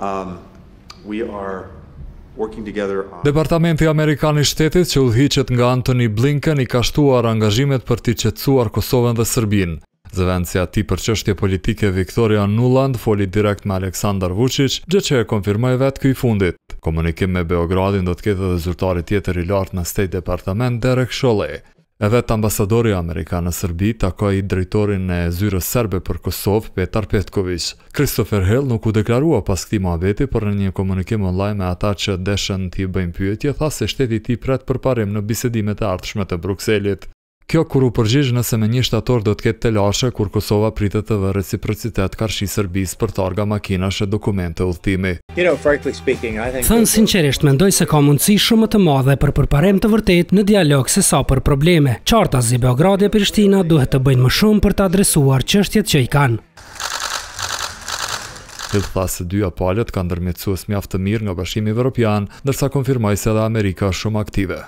um we are working together on Departamenti Amerikan i Shtetit që udhëhiqet nga Antony Blinken i ka shtuar angazhimet për të qetësuar Kosovën dhe Serbinë. Zëvendësia ti për qështje politike Viktoria Nuland foli direkt me Aleksandar Vucic, gjë që e konfirmoj vetë këj fundit. Komunikim me Beogradin do të kete dhe zyrtari tjetër i lartë në State Department Derek Sholej. E vetë ambasadori Amerikanë në Sërbi takoj i drejtorin në zyrës Serbe për Kosovë, Petar Petkoviç. Christopher Hill nuk u deklarua pas këti ma veti për në një komunikim online me ata që deshen të bëjmë pyetje, tha se shteti ti pret për parim në bisedimet e artëshmet e Bruxellit. Kjo kur u përgjigj nëse me një shtator do të ketë telashe kur Kosova pritet të vë reciprocitet karshi Serbisë për targa makinash e dokumente udhtimi. You know, speaking, I think Thënë sinqerisht, mendoj se ka mundësi shumë të madhe për përparem të vërtet në dialog se sa për probleme. Qarta zi Beogradi e Prishtina duhet të bëjnë më shumë për të adresuar qështjet që i kanë. Të tha se dy apalet kanë ndërmjetësues mjaft të mirë nga Bashkimi Evropian, ndërsa konfirmoi se edhe Amerika shumë aktive.